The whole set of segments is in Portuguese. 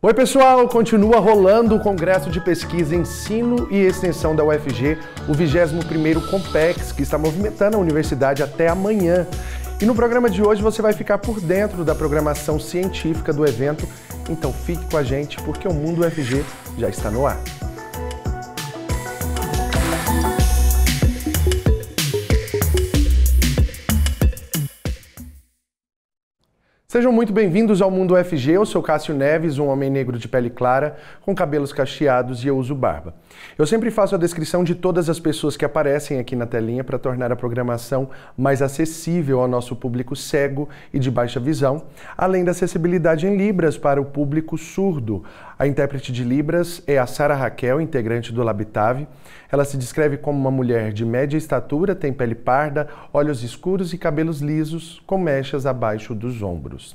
Oi, pessoal! Continua rolando o Congresso de Pesquisa, Ensino e Extensão da UFG, o 21º Compex, que está movimentando a universidade até amanhã. E no programa de hoje você vai ficar por dentro da programação científica do evento, então fique com a gente porque o Mundo UFG já está no ar. Sejam muito bem-vindos ao Mundo FG. Eu sou Cássio Neves, um homem negro de pele clara, com cabelos cacheados e eu uso barba. Eu sempre faço a descrição de todas as pessoas que aparecem aqui na telinha para tornar a programação mais acessível ao nosso público cego e de baixa visão, além da acessibilidade em Libras para o público surdo. A intérprete de Libras é a Sara Raquel, integrante do Labitave. Ela se descreve como uma mulher de média estatura, tem pele parda, olhos escuros e cabelos lisos, com mechas abaixo dos ombros.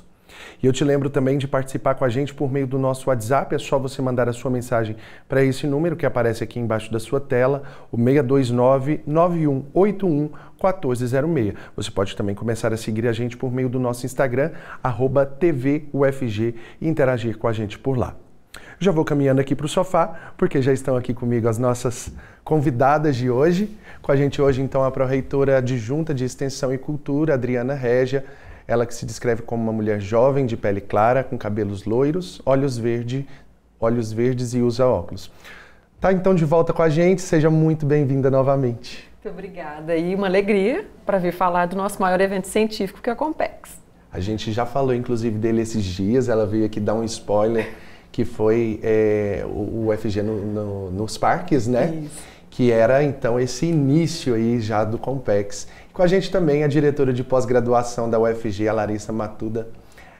E eu te lembro também de participar com a gente por meio do nosso WhatsApp. É só você mandar a sua mensagem para esse número que aparece aqui embaixo da sua tela, o 629 9181 1406. Você pode também começar a seguir a gente por meio do nosso Instagram, TVUFG, e interagir com a gente por lá. Já vou caminhando aqui para o sofá, porque já estão aqui comigo as nossas convidadas de hoje. Com a gente hoje, então, a pró-reitora adjunta de Extensão e Cultura, Adriana Régia, ela que se descreve como uma mulher jovem de pele clara, com cabelos loiros, olhos, verde, olhos verdes e usa óculos. Tá então de volta com a gente, seja muito bem-vinda novamente. Muito obrigada e uma alegria para vir falar do nosso maior evento científico que é o Compex. A gente já falou inclusive dele esses dias, ela veio aqui dar um spoiler que foi é, o UFG no, no, nos parques, né? Isso. Que era então esse início aí já do Compex. Com a gente também a diretora de pós-graduação da UFG, a Larissa Matuda.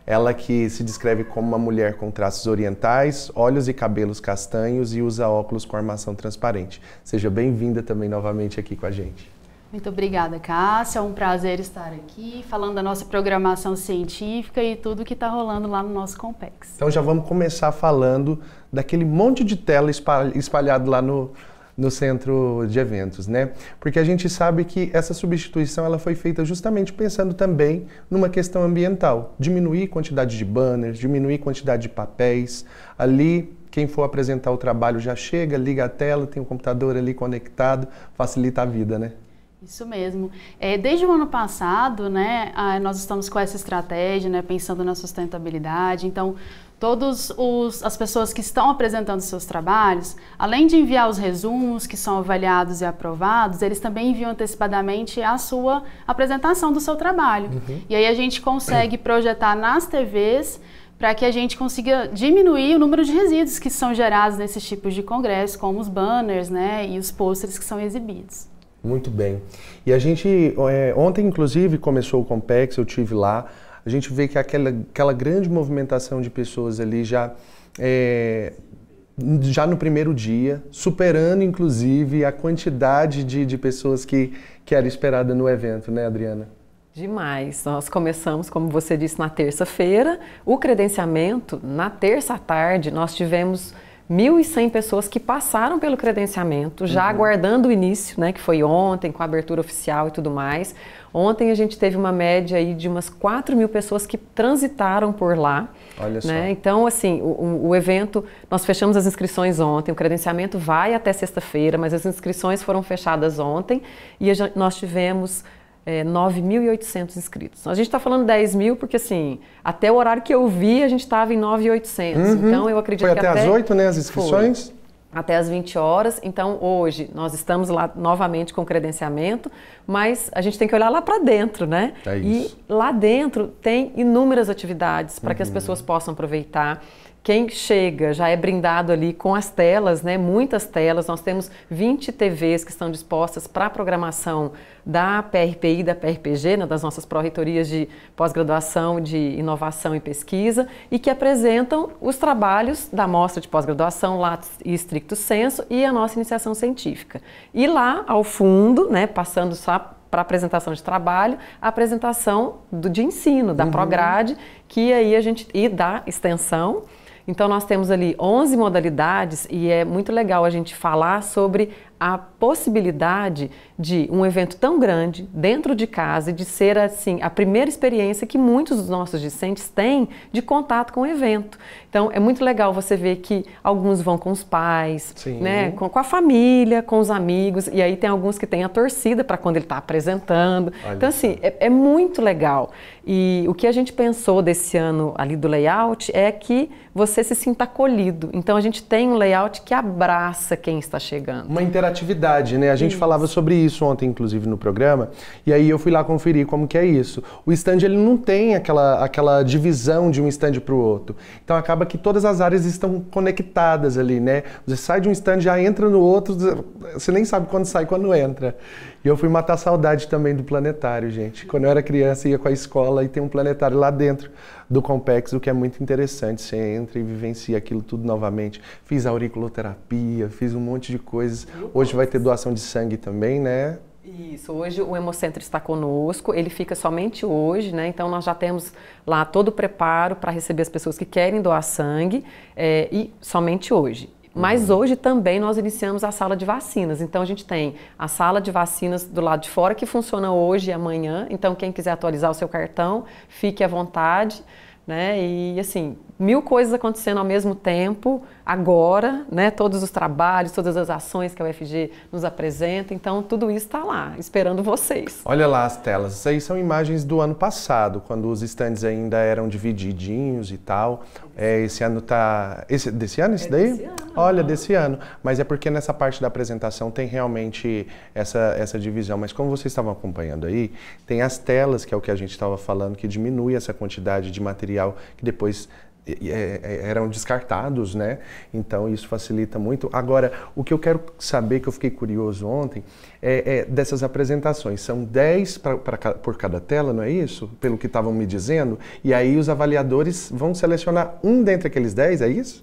Ela que se descreve como uma mulher com traços orientais, olhos e cabelos castanhos e usa óculos com armação transparente. Seja bem-vinda também novamente aqui com a gente. Muito obrigada, Cássia. É um prazer estar aqui falando da nossa programação científica e tudo que está rolando lá no nosso Compex. Então já vamos começar falando daquele monte de tela espalhado lá no, no centro de eventos, né? Porque a gente sabe que essa substituição ela foi feita justamente pensando também numa questão ambiental, diminuir quantidade de banners, diminuir quantidade de papéis ali quem for apresentar o trabalho já chega, liga a tela, tem o computador ali conectado, facilita a vida, né? Isso mesmo. É, desde o ano passado, né, nós estamos com essa estratégia, né, pensando na sustentabilidade. Então, todas as pessoas que estão apresentando seus trabalhos, além de enviar os resumos que são avaliados e aprovados, eles também enviam antecipadamente a sua apresentação do seu trabalho. Uhum. E aí a gente consegue projetar nas TVs para que a gente consiga diminuir o número de resíduos que são gerados nesses tipos de congressos, como os banners né, e os pôsteres que são exibidos. Muito bem. E a gente, é, ontem inclusive começou o Compex, eu tive lá, a gente vê que aquela, aquela grande movimentação de pessoas ali já é, já no primeiro dia, superando inclusive a quantidade de, de pessoas que, que era esperada no evento, né, Adriana? Demais. Nós começamos, como você disse, na terça-feira. O credenciamento, na terça tarde, nós tivemos 1.100 pessoas que passaram pelo credenciamento, já uhum. aguardando o início, né, que foi ontem, com a abertura oficial e tudo mais. Ontem a gente teve uma média aí de umas 4 mil pessoas que transitaram por lá. Olha né? só. Então, assim, o, o, evento, nós fechamos as inscrições ontem, o credenciamento vai até sexta-feira, mas as inscrições foram fechadas ontem e nós tivemos é, 9.800 inscritos. A gente está falando 10 mil porque, assim, até o horário que eu vi, a gente estava em 9.800. Uhum. Então, eu acredito foi que Foi até as 8, né, as inscrições? Foi. Até as 20 horas. Então, hoje, nós estamos lá novamente com credenciamento, mas a gente tem que olhar lá para dentro, né? É isso. E lá dentro tem inúmeras atividades para uhum. que as uhum. pessoas possam aproveitar quem chega já é brindado ali com as telas, né? Muitas telas. Nós temos 20 TVs que estão dispostas para a programação da PRPI, da PRPG, né? das nossas pró-reitorias de pós-graduação, de inovação e pesquisa, e que apresentam os trabalhos da mostra de pós-graduação, latos e estricto senso, e a nossa iniciação científica. E lá, ao fundo, né, passando para apresentação de trabalho, a apresentação do, de ensino, da uhum. Prograde, que aí a gente e da extensão. Então nós temos ali 11 modalidades e é muito legal a gente falar sobre a possibilidade de um evento tão grande dentro de casa e de ser assim a primeira experiência que muitos dos nossos discentes têm de contato com o evento. Então é muito legal você ver que alguns vão com os pais, né, com, com, a família, com os amigos e aí tem alguns que têm a torcida para quando ele está apresentando. Olha então assim é, é muito legal. E o que a gente pensou desse ano ali do layout é que você se sinta acolhido. Então a gente tem um layout que abraça quem está chegando. Uma interatividade, né? A gente isso. falava sobre isso ontem, inclusive, no programa. E aí eu fui lá conferir como que é isso. O stand, ele não tem aquela, aquela divisão de um stand para o outro. Então acaba que todas as áreas estão conectadas ali, né? Você sai de um stand, já entra no outro, você nem sabe quando sai, quando entra. E eu fui matar saudade também do planetário, gente. Quando eu era criança, ia com a escola e tem um planetário lá dentro do complexo, o que é muito interessante. Você entra e vivencia aquilo tudo novamente. Fiz auriculoterapia, fiz um monte de coisas. Hoje vai ter doação de sangue também, né? Isso, hoje o Hemocentro está conosco, ele fica somente hoje, né? Então nós já temos lá todo o preparo para receber as pessoas que querem doar sangue é, e somente hoje. Mas hoje também nós iniciamos a sala de vacinas. Então a gente tem a sala de vacinas do lado de fora que funciona hoje e amanhã. Então quem quiser atualizar o seu cartão, fique à vontade. Né? E assim, mil coisas acontecendo ao mesmo tempo, agora, né? Todos os trabalhos, todas as ações que a UFG nos apresenta, então tudo isso está lá, esperando vocês. Olha lá as telas, isso aí são imagens do ano passado, quando os estandes ainda eram divididinhos e tal. É, esse ano tá. Esse, desse ano, é esse daí? Desse ano. Olha, desse ano. Mas é porque nessa parte da apresentação tem realmente essa, essa divisão. Mas como vocês estavam acompanhando aí, tem as telas, que é o que a gente estava falando, que diminui essa quantidade de material que depois é, é, eram descartados, né? Então isso facilita muito. Agora, o que eu quero saber, que eu fiquei curioso ontem, é, é dessas apresentações. São 10 pra, pra, por cada tela, não é isso? Pelo que estavam me dizendo. E aí os avaliadores vão selecionar um dentre aqueles 10, é isso?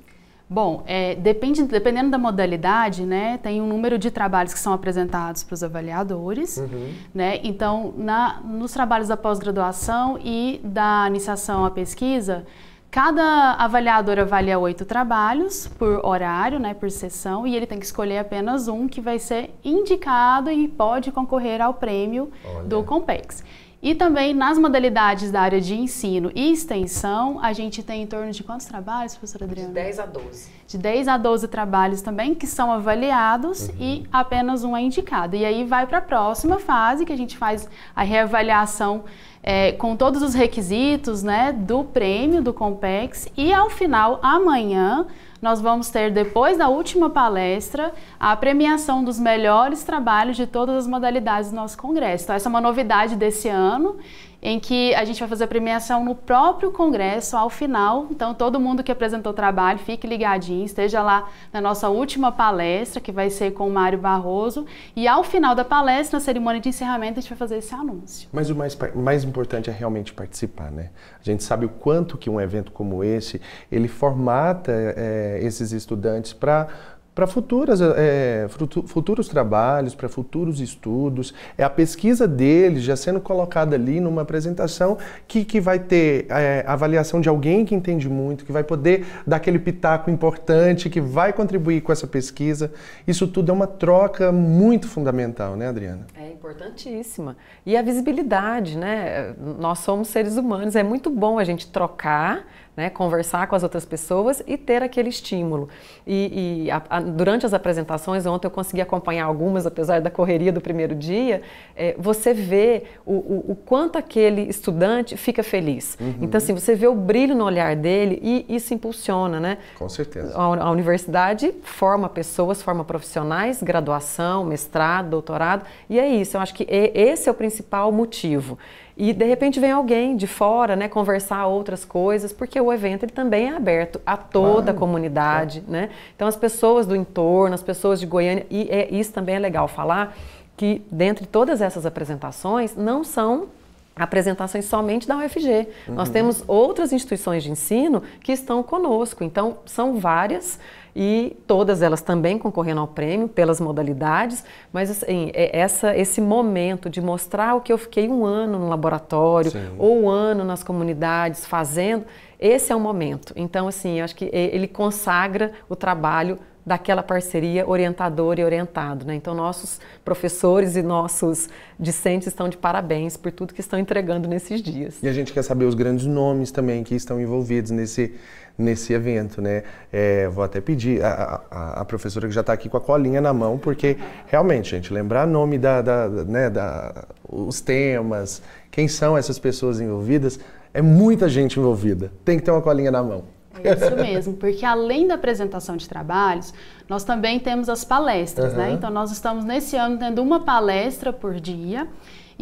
Bom, é, depende, dependendo da modalidade, né, tem um número de trabalhos que são apresentados para os avaliadores, uhum. né? Então, na, nos trabalhos da pós-graduação e da iniciação à pesquisa, cada avaliador avalia oito trabalhos por horário, né, por sessão, e ele tem que escolher apenas um que vai ser indicado e pode concorrer ao prêmio Olha. do Compex. E também nas modalidades da área de ensino e extensão, a gente tem em torno de quantos trabalhos, professora Adriana? De 10 a 12. De 10 a 12 trabalhos também que são avaliados uhum. e apenas um é indicado. E aí vai para a próxima fase, que a gente faz a reavaliação é, com todos os requisitos né, do prêmio do Compex e ao final, amanhã, nós vamos ter, depois da última palestra, a premiação dos melhores trabalhos de todas as modalidades do nosso congresso. Então, essa é uma novidade desse ano em que a gente vai fazer a premiação no próprio congresso ao final. Então, todo mundo que apresentou trabalho, fique ligadinho, esteja lá na nossa última palestra, que vai ser com o Mário Barroso. E ao final da palestra, na cerimônia de encerramento, a gente vai fazer esse anúncio. Mas o mais, mais importante é realmente participar, né? A gente sabe o quanto que um evento como esse, ele formata é, esses estudantes para para futuras, é, futuros trabalhos, para futuros estudos, é a pesquisa deles já sendo colocada ali numa apresentação que, que vai ter é, avaliação de alguém que entende muito, que vai poder dar aquele pitaco importante, que vai contribuir com essa pesquisa. Isso tudo é uma troca muito fundamental, né, Adriana? É importantíssima. E a visibilidade, né? Nós somos seres humanos, é muito bom a gente trocar né, conversar com as outras pessoas e ter aquele estímulo. E, e a, a, durante as apresentações, ontem eu consegui acompanhar algumas, apesar da correria do primeiro dia, é, você vê o, o, o, quanto aquele estudante fica feliz. Uhum. Então, assim, você vê o brilho no olhar dele e isso impulsiona, né? Com certeza. A, a universidade forma pessoas, forma profissionais, graduação, mestrado, doutorado, e é isso. Eu acho que esse é o principal motivo. E de repente vem alguém de fora, né, conversar outras coisas, porque o evento ele também é aberto a toda claro, a comunidade, claro. né? Então as pessoas do entorno, as pessoas de Goiânia, e é, isso também é legal falar que dentre todas essas apresentações não são apresentações somente da UFG. Uhum. Nós temos outras instituições de ensino que estão conosco, então são várias e todas elas também concorrendo ao prêmio pelas modalidades, mas assim, é essa, esse momento de mostrar o que eu fiquei um ano no laboratório Sim. ou um ano nas comunidades fazendo, esse é o momento. Então, assim, acho que é, ele consagra o trabalho daquela parceria orientador e orientado. Né? Então, nossos professores e nossos discentes estão de parabéns por tudo que estão entregando nesses dias. E a gente quer saber os grandes nomes também que estão envolvidos nesse, nesse evento, né? É, vou até pedir a, a, a professora que já está aqui com a colinha na mão, porque realmente, gente, lembrar nome da, da, né, da, os temas, quem são essas pessoas envolvidas, é muita gente envolvida. Tem que ter uma colinha na mão. É isso mesmo, porque além da apresentação de trabalhos, nós também temos as palestras, uhum. né? Então nós estamos nesse ano tendo uma palestra por dia.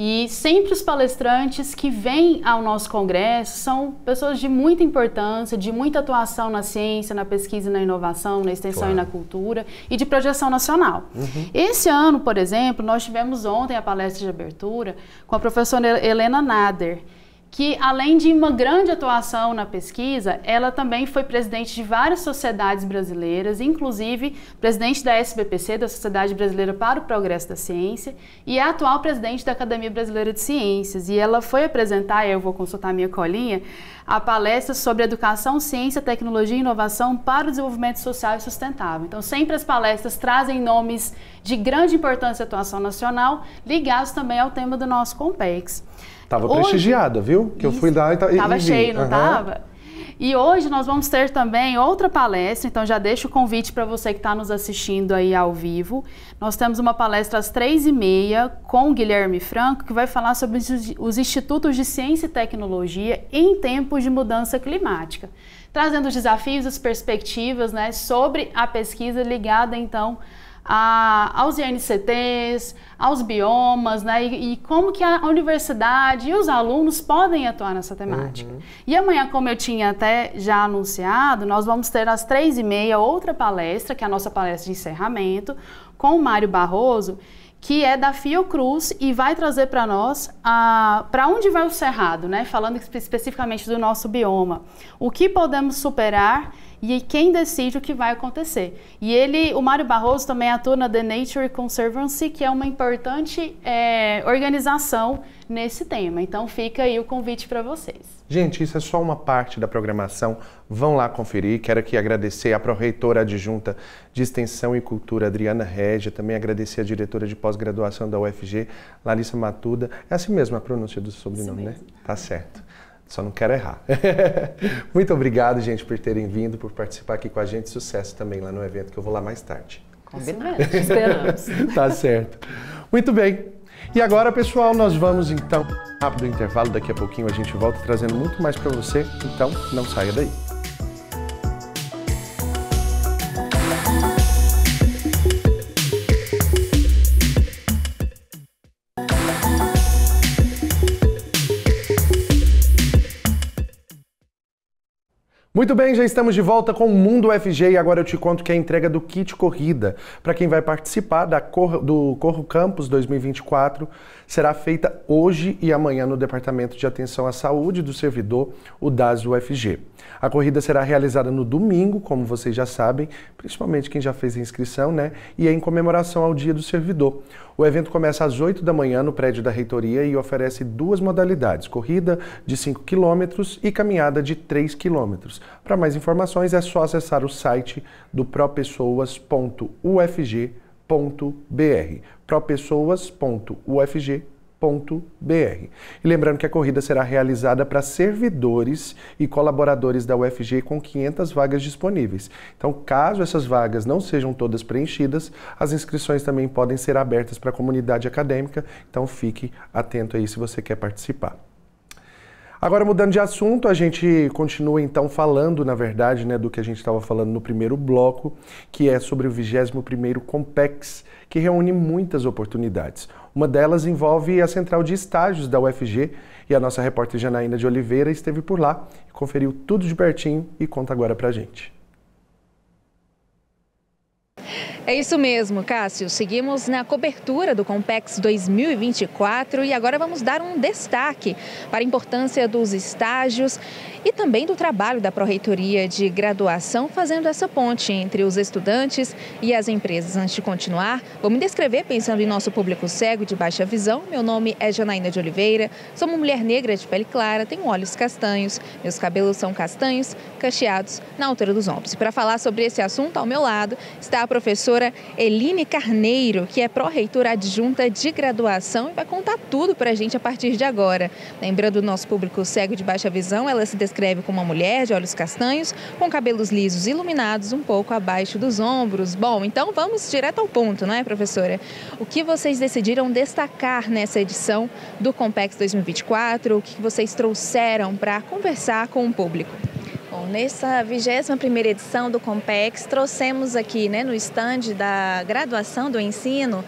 E sempre os palestrantes que vêm ao nosso congresso são pessoas de muita importância, de muita atuação na ciência, na pesquisa, na inovação, na extensão claro. e na cultura e de projeção nacional. Uhum. Esse ano, por exemplo, nós tivemos ontem a palestra de abertura com a professora Helena Nader que além de uma grande atuação na pesquisa, ela também foi presidente de várias sociedades brasileiras, inclusive presidente da SBPC, da Sociedade Brasileira para o Progresso da Ciência, e é atual presidente da Academia Brasileira de Ciências. E ela foi apresentar, eu vou consultar minha colinha, a palestra sobre educação, ciência, tecnologia e inovação para o desenvolvimento social e sustentável. Então, sempre as palestras trazem nomes de grande importância à atuação nacional, ligados também ao tema do nosso COMPEX. Tava hoje, prestigiada, viu? Que isso, eu fui lá e tava. Tava e cheio, não uhum. tava? E hoje nós vamos ter também outra palestra, então já deixo o convite para você que está nos assistindo aí ao vivo. Nós temos uma palestra às três e meia com o Guilherme Franco, que vai falar sobre os institutos de ciência e tecnologia em tempos de mudança climática, trazendo os desafios, as perspectivas né, sobre a pesquisa ligada então a, aos INCTs, aos biomas, né? E, e, como que a universidade e os alunos podem atuar nessa temática. Uhum. E amanhã, como eu tinha até já anunciado, nós vamos ter às três e meia outra palestra, que é a nossa palestra de encerramento, com o Mário Barroso, que é da Fiocruz e vai trazer para nós para onde vai o cerrado, né? Falando especificamente do nosso bioma, o que podemos superar e quem decide o que vai acontecer. E ele, o Mário Barroso também atua na The Nature Conservancy, que é uma importante é, organização nesse tema. Então fica aí o convite para vocês. Gente, isso é só uma parte da programação. Vão lá conferir. Quero aqui agradecer à Proreitora Adjunta de Extensão e Cultura, Adriana Regia, também agradecer à diretora de pós-graduação da UFG, Larissa Matuda. É assim mesmo a pronúncia do sobrenome, né? Tá certo. Só não quero errar. Muito obrigado, gente, por terem vindo, por participar aqui com a gente. Sucesso também lá no evento, que eu vou lá mais tarde. Combinado. Esperamos. tá certo. Muito bem. E agora, pessoal, nós vamos então rápido intervalo, daqui a pouquinho a gente volta trazendo muito mais para você, então não saia daí. Muito bem, já estamos de volta com o Mundo FG e agora eu te conto que é a entrega do kit corrida para quem vai participar da Cor do Corro Campus 2024 será feita hoje e amanhã no Departamento de Atenção à Saúde do servidor, o DAS UFG. A corrida será realizada no domingo, como vocês já sabem, principalmente quem já fez a inscrição, né? E é em comemoração ao Dia do Servidor. O evento começa às 8 da manhã no prédio da reitoria e oferece duas modalidades: corrida de 5 km e caminhada de 3 km. Para mais informações é só acessar o site do propessoas.ufg.com propessoas.ufg.br. propessoas.ufg.br. E lembrando que a corrida será realizada para servidores e colaboradores da UFG com 500 vagas disponíveis. Então, caso essas vagas não sejam todas preenchidas, as inscrições também podem ser abertas para a comunidade acadêmica. Então, fique atento aí se você quer participar. Agora, mudando de assunto, a gente continua então falando, na verdade, né, do que a gente estava falando no primeiro bloco, que é sobre o 21º Compex, que reúne muitas oportunidades. Uma delas envolve a central de estágios da UFG e a nossa repórter Janaína de Oliveira esteve por lá, conferiu tudo de pertinho e conta agora pra gente. É isso mesmo, Cássio. Seguimos na cobertura do Compex 2024 e agora vamos dar um destaque para a importância dos estágios e também do trabalho da Proreitoria de Graduação fazendo essa ponte entre os estudantes e as empresas. Antes de continuar, vou me descrever pensando em nosso público cego e de baixa visão. Meu nome é Janaína de Oliveira, sou uma mulher negra de pele clara, tenho olhos castanhos, meus cabelos são castanhos, cacheados na altura dos ombros. E para falar sobre esse assunto, ao meu lado está a professora professora Eline Carneiro, que é pró-reitora adjunta de graduação e vai contar tudo para a gente a partir de agora. Lembrando o nosso público cego de baixa visão, ela se descreve como uma mulher de olhos castanhos, com cabelos lisos iluminados um pouco abaixo dos ombros. Bom, então vamos direto ao ponto, não é, professora? O que vocês decidiram destacar nessa edição do Compex 2024? O que vocês trouxeram para conversar com o público? Bom, nessa 21 edição do Compex, trouxemos aqui né, no estande da graduação do ensino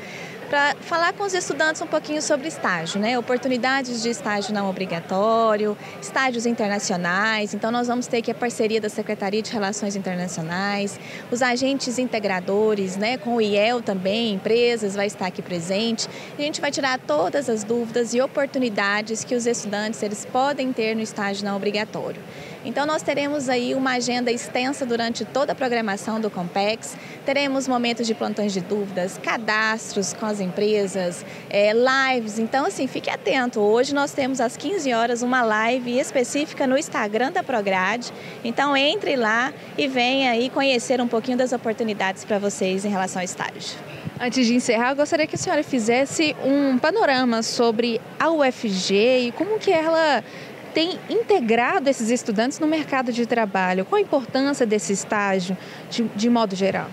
para falar com os estudantes um pouquinho sobre estágio, né? Oportunidades de estágio não obrigatório, estágios internacionais. Então, nós vamos ter aqui a parceria da Secretaria de Relações Internacionais, os agentes integradores, né? Com o IEL também, empresas, vai estar aqui presente. a gente vai tirar todas as dúvidas e oportunidades que os estudantes eles podem ter no estágio não obrigatório. Então nós teremos aí uma agenda extensa durante toda a programação do Compex, teremos momentos de plantões de dúvidas, cadastros com as empresas, é, lives. Então assim, fique atento. Hoje nós temos às 15 horas uma live específica no Instagram da Prograde. Então entre lá e venha aí conhecer um pouquinho das oportunidades para vocês em relação ao estágio. Antes de encerrar, gostaria que a senhora fizesse um panorama sobre a UFG e como que ela tem integrado esses estudantes no mercado de trabalho? Qual a importância desse estágio, de, de modo geral?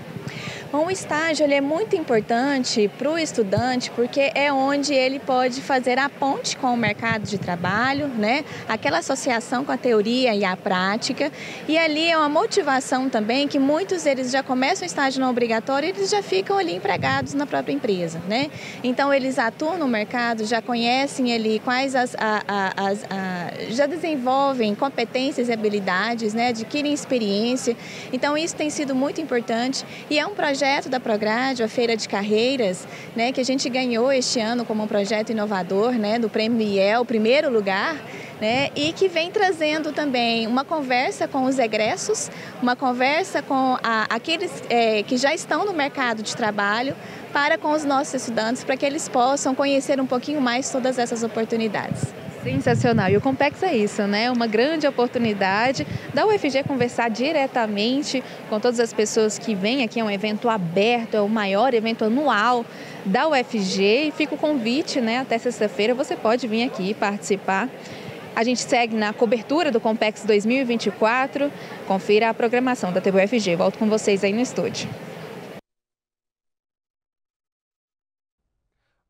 Um o estágio ele é muito importante para o estudante porque é onde ele pode fazer a ponte com o mercado de trabalho, né? Aquela associação com a teoria e a prática. E ali é uma motivação também que muitos eles já começam o estágio não obrigatório e eles já ficam ali empregados na própria empresa, né? Então eles atuam no mercado, já conhecem ali quais as, a, a, as a, já desenvolvem competências e habilidades, né? Adquirem experiência. Então isso tem sido muito importante e é um projeto projeto da Prograde, a Feira de Carreiras, né, que a gente ganhou este ano como um projeto inovador, né, do Prêmio IEL, primeiro lugar, né, e que vem trazendo também uma conversa com os egressos, uma conversa com a, aqueles é, que já estão no mercado de trabalho, para com os nossos estudantes, para que eles possam conhecer um pouquinho mais todas essas oportunidades. Sensacional. E o Compex é isso, né? Uma grande oportunidade da UFG conversar diretamente com todas as pessoas que vêm aqui. É um evento aberto, é o maior evento anual da UFG. E fica o convite, né? Até sexta-feira você pode vir aqui participar. A gente segue na cobertura do Compex 2024. Confira a programação da TV UFG. Volto com vocês aí no estúdio.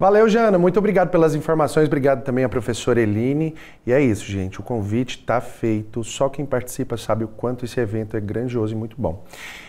Valeu, Jana. Muito obrigado pelas informações. Obrigado também à professora Eline. E é isso, gente. O convite está feito. Só quem participa sabe o quanto esse evento é grandioso e muito bom.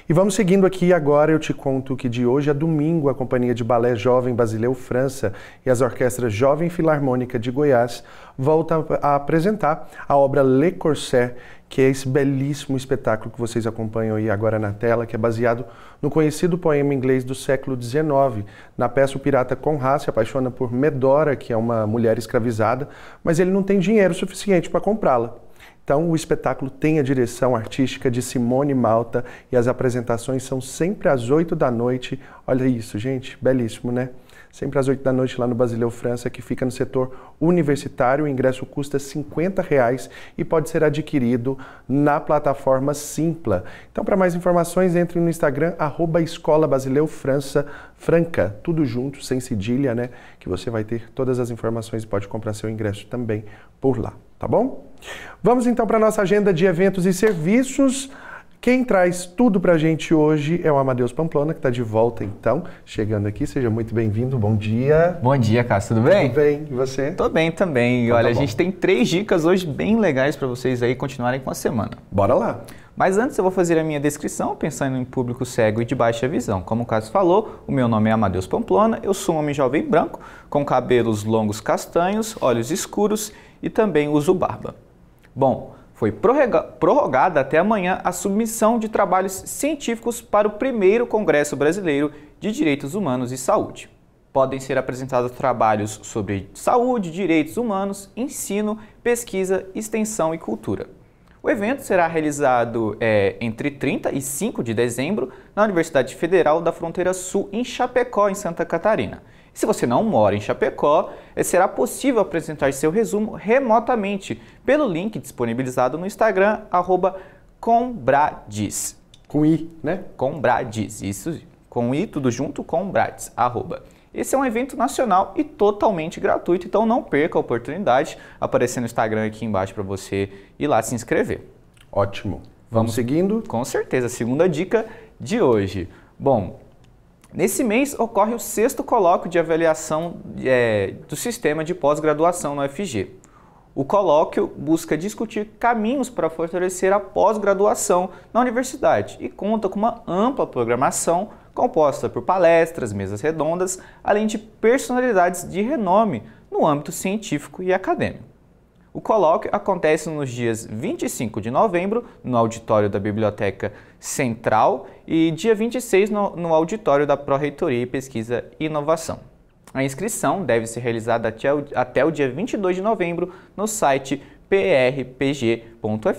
E vamos seguindo aqui. Agora eu te conto que de hoje a domingo a Companhia de Balé Jovem Basileu França e as orquestras Jovem Filarmônica de Goiás voltam a apresentar a obra Le Corset que é esse belíssimo espetáculo que vocês acompanham aí agora na tela, que é baseado no conhecido poema inglês do século XIX. Na peça, o pirata Conrad se apaixona por Medora, que é uma mulher escravizada, mas ele não tem dinheiro suficiente para comprá-la. Então, o espetáculo tem a direção artística de Simone Malta e as apresentações são sempre às oito da noite. Olha isso, gente, belíssimo, né? sempre às 8 da noite lá no Basileu França, que fica no setor universitário. O ingresso custa R$ 50 reais e pode ser adquirido na plataforma Simpla. Então, para mais informações, entre no Instagram, arroba Escola Basileu França Franca, tudo junto, sem cedilha, né? Que você vai ter todas as informações e pode comprar seu ingresso também por lá, tá bom? Vamos então para a nossa agenda de eventos e serviços. Quem traz tudo para a gente hoje é o Amadeus Pamplona, que está de volta então, chegando aqui. Seja muito bem-vindo, bom dia. Bom dia, Cássio, tudo bem? Tudo bem, e você? Tô bem também. Então, tá Olha, tá a gente tem três dicas hoje bem legais para vocês aí continuarem com a semana. Bora lá! Mas antes eu vou fazer a minha descrição, pensando em público cego e de baixa visão. Como o Cássio falou, o meu nome é Amadeus Pamplona, eu sou um homem jovem branco, com cabelos longos castanhos, olhos escuros e também uso barba. Bom, foi prorrogada até amanhã a submissão de trabalhos científicos para o primeiro Congresso Brasileiro de Direitos Humanos e Saúde. Podem ser apresentados trabalhos sobre saúde, direitos humanos, ensino, pesquisa, extensão e cultura. O evento será realizado é, entre 30 e 5 de dezembro na Universidade Federal da Fronteira Sul, em Chapecó, em Santa Catarina. Se você não mora em Chapecó, eh, será possível apresentar seu resumo remotamente pelo link disponibilizado no Instagram, @combrades Com I, né? Combrades isso. Com I, tudo junto, combradiz, arroba. Esse é um evento nacional e totalmente gratuito, então não perca a oportunidade. Aparecendo no Instagram aqui embaixo para você ir lá se inscrever. Ótimo. Vamos, Vamos seguindo? Com certeza. Segunda dica de hoje. Bom, Nesse mês ocorre o sexto colóquio de avaliação é, do sistema de pós-graduação no UFG. O colóquio busca discutir caminhos para fortalecer a pós-graduação na universidade e conta com uma ampla programação composta por palestras, mesas redondas, além de personalidades de renome no âmbito científico e acadêmico. O colóquio acontece nos dias 25 de novembro, no auditório da Biblioteca Central, e dia 26 no, no auditório da Pró-Reitoria e Pesquisa e Inovação. A inscrição deve ser realizada até o, até o dia 22 de novembro no site prpg.fg.br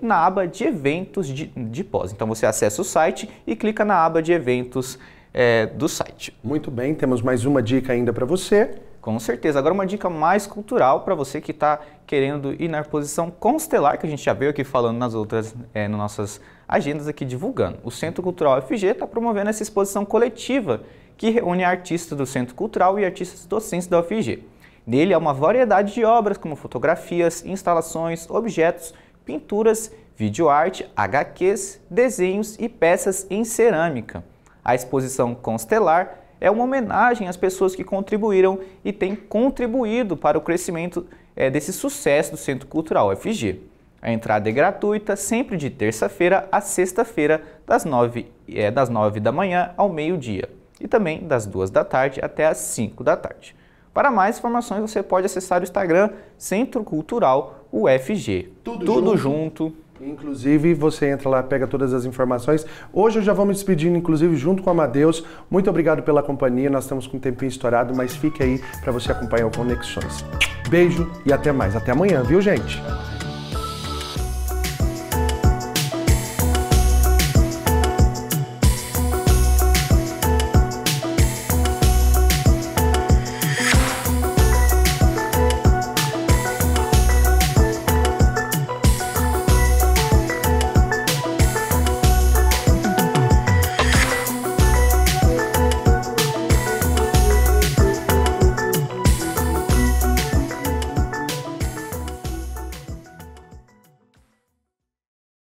na aba de eventos de, de pós. Então você acessa o site e clica na aba de eventos é, do site. Muito bem, temos mais uma dica ainda para você. Com certeza. Agora uma dica mais cultural para você que está querendo ir na posição constelar, que a gente já veio aqui falando nas outras, é, nas nossas agendas aqui divulgando. O Centro Cultural FG está promovendo essa exposição coletiva que reúne artistas do Centro Cultural e artistas docentes da UFG. Nele há uma variedade de obras como fotografias, instalações, objetos, pinturas, videoarte, HQs, desenhos e peças em cerâmica. A exposição Constelar é uma homenagem às pessoas que contribuíram e têm contribuído para o crescimento é, desse sucesso do Centro Cultural UFG. A entrada é gratuita, sempre de terça-feira a sexta-feira, das nove é, das nove da manhã ao meio-dia e também das duas da tarde até as cinco da tarde. Para mais informações, você pode acessar o Instagram Centro Cultural UFG. Tudo, Tudo junto. junto. Inclusive, você entra lá, pega todas as informações. Hoje eu já vou me despedindo, inclusive, junto com a Amadeus. Muito obrigado pela companhia. Nós estamos com um tempinho estourado, mas fique aí para você acompanhar o Conexões. Beijo e até mais. Até amanhã, viu, gente?